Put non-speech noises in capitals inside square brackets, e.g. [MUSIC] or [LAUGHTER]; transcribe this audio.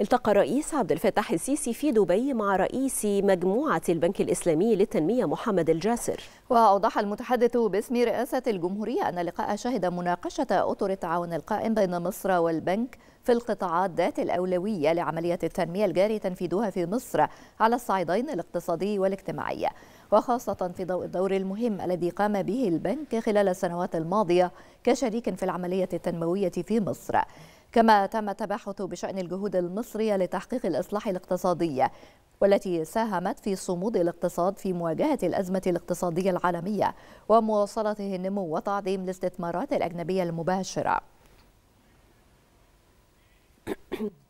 التقى الرئيس عبد الفتاح السيسي في دبي مع رئيس مجموعة البنك الإسلامي للتنمية محمد الجاسر وأوضح المتحدث باسم رئاسة الجمهورية أن اللقاء شهد مناقشة أطر التعاون القائم بين مصر والبنك في القطاعات ذات الأولوية لعملية التنمية الجاري تنفيذها في مصر على الصعيدين الاقتصادي والاجتماعي وخاصة في ضوء الدور المهم الذي قام به البنك خلال السنوات الماضية كشريك في العملية التنموية في مصر كما تم التباحث بشأن الجهود المصرية لتحقيق الإصلاح الاقتصادي والتي ساهمت في صمود الاقتصاد في مواجهة الأزمة الاقتصادية العالمية ومواصلته النمو وتعظيم الاستثمارات الأجنبية المباشرة [COUGHS]